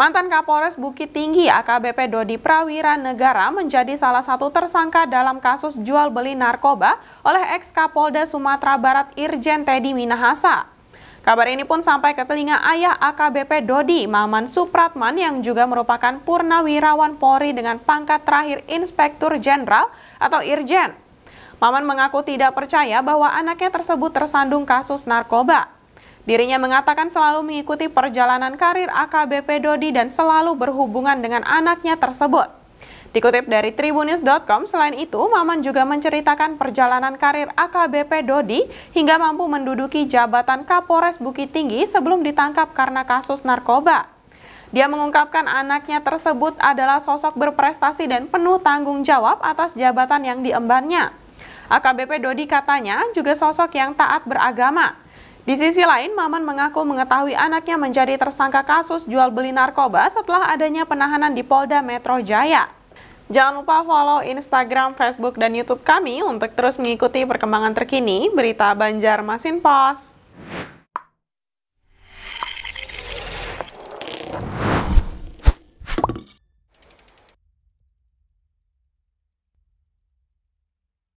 Mantan Kapolres Bukit Tinggi AKBP Dodi Prawira Negara menjadi salah satu tersangka dalam kasus jual beli narkoba oleh ex Kapolda Sumatera Barat Irjen Teddy Minahasa. Kabar ini pun sampai ke telinga ayah AKBP Dodi, Maman Supratman yang juga merupakan purnawirawan Polri dengan pangkat terakhir Inspektur Jenderal atau Irjen. Maman mengaku tidak percaya bahwa anaknya tersebut tersandung kasus narkoba. Dirinya mengatakan selalu mengikuti perjalanan karir AKBP Dodi dan selalu berhubungan dengan anaknya tersebut. Dikutip dari tribunews.com, selain itu Maman juga menceritakan perjalanan karir AKBP Dodi hingga mampu menduduki jabatan Kapolres Bukit Tinggi sebelum ditangkap karena kasus narkoba. Dia mengungkapkan anaknya tersebut adalah sosok berprestasi dan penuh tanggung jawab atas jabatan yang diembannya. AKBP Dodi katanya juga sosok yang taat beragama. Di sisi lain, Maman mengaku mengetahui anaknya menjadi tersangka kasus jual beli narkoba setelah adanya penahanan di Polda Metro Jaya. Jangan lupa follow Instagram, Facebook, dan YouTube kami untuk terus mengikuti perkembangan terkini berita Banjarmasin Pos.